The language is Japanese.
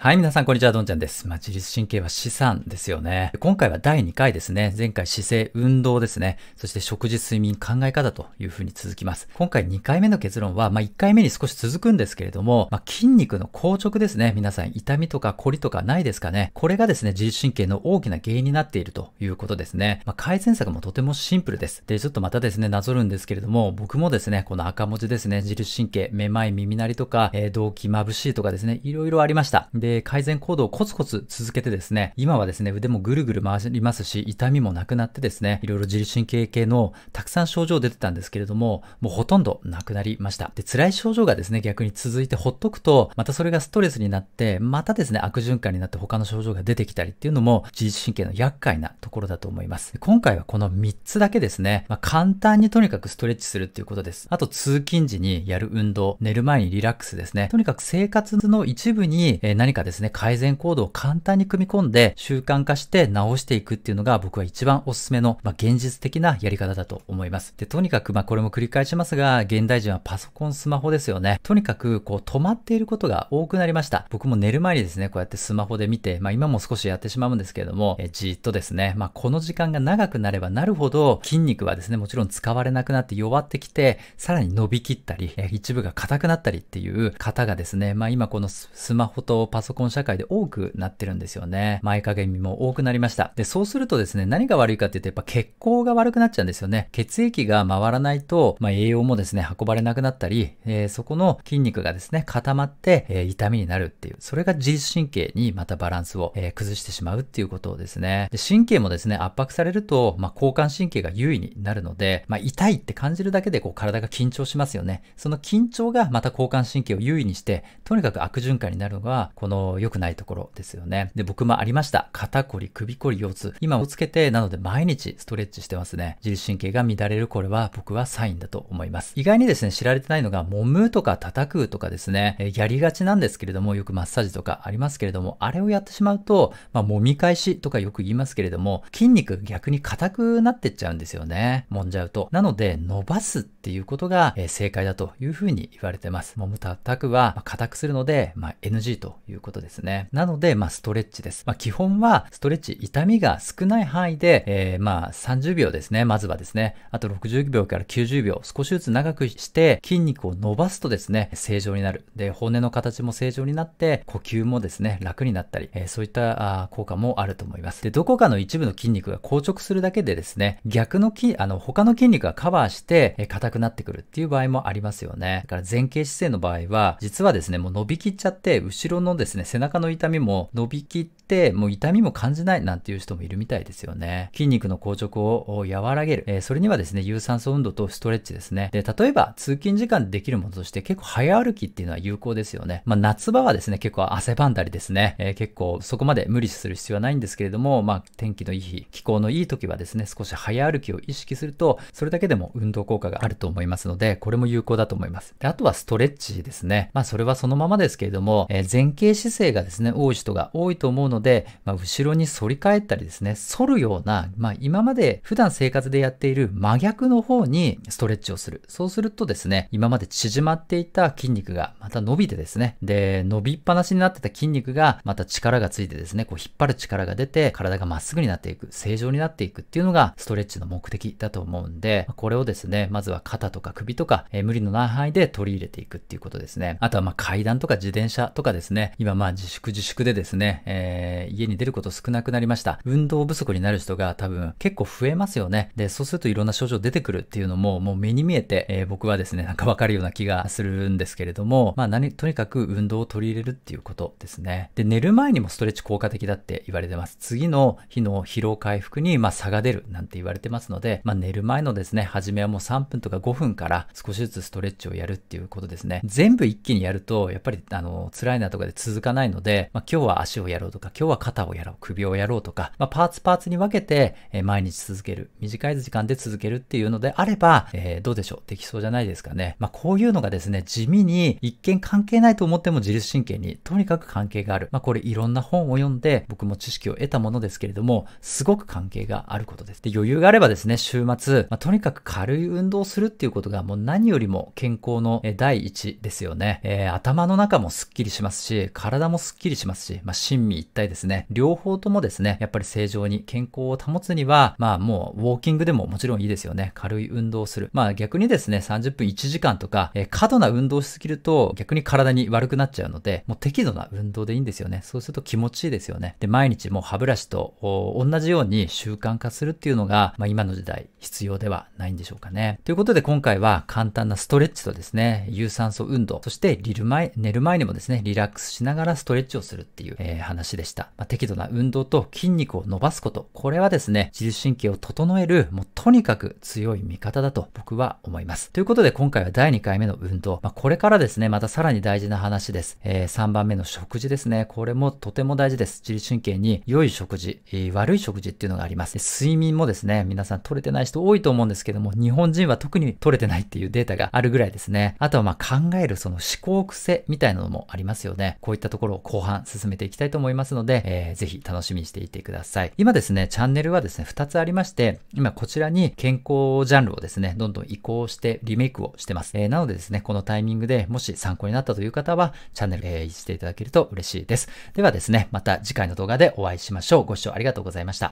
はい、皆さん、こんにちは、どんちゃんです。まあ、自律神経は資産ですよね。今回は第2回ですね。前回姿勢、運動ですね。そして食事、睡眠、考え方というふうに続きます。今回2回目の結論は、まあ、1回目に少し続くんですけれども、まあ、筋肉の硬直ですね。皆さん、痛みとか凝りとかないですかね。これがですね、自律神経の大きな原因になっているということですね。まあ、改善策もとてもシンプルです。で、ちょっとまたですね、なぞるんですけれども、僕もですね、この赤文字ですね、自律神経、めまい、耳鳴りとか、えー、動悸、眩しいとかですね、いろいろありました。でで、改善行動をコツコツ続けてですね、今はですね、腕もぐるぐる回りますし、痛みもなくなってですね、いろいろ自律神経系のたくさん症状出てたんですけれども、もうほとんどなくなりました。で、辛い症状がですね、逆に続いてほっとくと、またそれがストレスになって、またですね、悪循環になって他の症状が出てきたりっていうのも、自律神経の厄介なところだと思います。今回はこの3つだけですね、まあ、簡単にとにかくストレッチするっていうことです。あと、通勤時にやる運動、寝る前にリラックスですね。とにかく生活の一部に何かかですね、改善行動を簡単に組み込んで習慣化して直していくっていうのが僕は一番おすすめの、まあ、現実的なやり方だと思います。で、とにかく、まあこれも繰り返しますが、現代人はパソコン、スマホですよね。とにかく、こう止まっていることが多くなりました。僕も寝る前にですね、こうやってスマホで見て、まあ今も少しやってしまうんですけれども、えじっとですね、まあこの時間が長くなればなるほど筋肉はですね、もちろん使われなくなって弱ってきて、さらに伸びきったり、え一部が硬くなったりっていう方がですね、まあ今このスマホとパソコンソコン社会で多くなってるんですよね。前かがみも多くなりました。で、そうするとですね、何が悪いかっていうとやっぱ血行が悪くなっちゃうんですよね。血液が回らないと、まあ、栄養もですね、運ばれなくなったり、えー、そこの筋肉がですね、固まって、えー、痛みになるっていう、それが自律神経にまたバランスを、えー、崩してしまうっていうことをですね。で神経もですね、圧迫されると、まあ、交感神経が優位になるので、まあ、痛いって感じるだけでこう体が緊張しますよね。その緊張がまた交感神経を優位にして、とにかく悪循環になるのが、このの、良くないところですよね。で、僕もありました。肩こり、首こり、腰痛。今をつけて、なので毎日ストレッチしてますね。自律神経が乱れるこれは僕はサインだと思います。意外にですね、知られてないのが、揉むとか叩くとかですね、えやりがちなんですけれども、よくマッサージとかありますけれども、あれをやってしまうと、まあ、揉み返しとかよく言いますけれども、筋肉逆に硬くなってっちゃうんですよね。揉んじゃうと。なので、伸ばすっていうことが、え正解だというふうに言われてます。揉む叩くは、まあ、硬くするので、まあ、NG ということことですね。なので、まあ、ストレッチです。まあ、基本は、ストレッチ、痛みが少ない範囲で、えー、まあ、30秒ですね。まずはですね。あと60秒から90秒、少しずつ長くして、筋肉を伸ばすとですね、正常になる。で、骨の形も正常になって、呼吸もですね、楽になったり、えー、そういったあ効果もあると思います。で、どこかの一部の筋肉が硬直するだけでですね、逆の筋、あの、他の筋肉がカバーして、えー、硬くなってくるっていう場合もありますよね。だから前傾姿勢の場合は、実はですね、もう伸びきっちゃって、後ろのですね、ですね、背中の痛みも伸びきっってもう痛みも感じないなんていう人もいるみたいですよね。筋肉の硬直を和らげる。えー、それにはですね、有酸素運動とストレッチですね。で、例えば通勤時間でできるものとして結構早歩きっていうのは有効ですよね。まあ、夏場はですね、結構汗ばんだりですね、えー、結構そこまで無理する必要はないんですけれども、まあ、天気のいい日、気候のいい時はですね、少し早歩きを意識すると、それだけでも運動効果があると思いますので、これも有効だと思います。であとはストレッチですね。まあ、それはそのままですけれども、えー、前傾姿勢がですね、多い人が多いと思うのので、まあ、後ろに反り返ったりですね、反るような、まあ、今まで普段生活でやっている真逆の方にストレッチをする。そうするとですね、今まで縮まっていた筋肉がまた伸びてですね、で、伸びっぱなしになってた筋肉がまた力がついてですね、こう引っ張る力が出て、体がまっすぐになっていく、正常になっていくっていうのがストレッチの目的だと思うんで、これをですね、まずは肩とか首とか、えー、無理のない範囲で取り入れていくっていうことですね。あとはまあ階段とか自転車とかですね、今まあ自粛自粛でですね、えーえー、家に出ること少なくなりました。運動不足になる人が多分結構増えますよね。で、そうするといろんな症状出てくるっていうのも、もう目に見えて、えー、僕はですね、なんかわかるような気がするんですけれども、まあ何、とにかく運動を取り入れるっていうことですね。で、寝る前にもストレッチ効果的だって言われてます。次の日の疲労回復に、まあ、差が出るなんて言われてますので、まあ、寝る前のですね、初めはもう3分とか5分から少しずつストレッチをやるっていうことですね。全部一気にやると、やっぱり、あの、辛いなとかで続かないので、まあ、今日は足をやろうとか、今日は肩をやろう、首をやろうとか、まあ、パーツパーツに分けて、え毎日続ける、短い時間で続けるっていうのであれば、えー、どうでしょうできそうじゃないですかね。まあ、こういうのがですね、地味に一見関係ないと思っても自律神経にとにかく関係がある。まあ、これいろんな本を読んで、僕も知識を得たものですけれども、すごく関係があることです。で、余裕があればですね、週末、まあ、とにかく軽い運動をするっていうことがもう何よりも健康の第一ですよね。えー、頭の中もスッキリしますし、体もスッキリしますし、まあ、心身一体ですね。両方ともですね、やっぱり正常に健康を保つには、まあもうウォーキングでももちろんいいですよね。軽い運動をする。まあ逆にですね、30分1時間とか、えー、過度な運動しすぎると逆に体に悪くなっちゃうので、もう適度な運動でいいんですよね。そうすると気持ちいいですよね。で、毎日もう歯ブラシと同じように習慣化するっていうのが、まあ今の時代必要ではないんでしょうかね。ということで今回は簡単なストレッチとですね、有酸素運動、そしてリル前、寝る前にもですね、リラックスしながらストレッチをするっていう、えー、話でした。、まあ、適度な運動と筋肉を伸ばすこと、これはですね、自律神経を整える、もうとにかく強い味方だと僕は思います。ということで今回は第2回目の運動、まあ、これからですね、またさらに大事な話です。えー、3番目の食事ですね。これもとても大事です。自律神経に良い食事、えー、悪い食事っていうのがあります。睡眠もですね、皆さん取れてない人多いと思うんですけども、日本人は特に取れてないっていうデータがあるぐらいですね。あとはまあ考えるその思考癖みたいなのもありますよね。こういったところを後半進めていきたいと思いますので、で、えー、ぜひ楽しみにしていてください。今ですね、チャンネルはですね、2つありまして、今こちらに健康ジャンルをですね、どんどん移行してリメイクをしてます。えー、なのでですね、このタイミングでもし参考になったという方は、チャンネル、えー、していただけると嬉しいです。ではですね、また次回の動画でお会いしましょう。ご視聴ありがとうございました。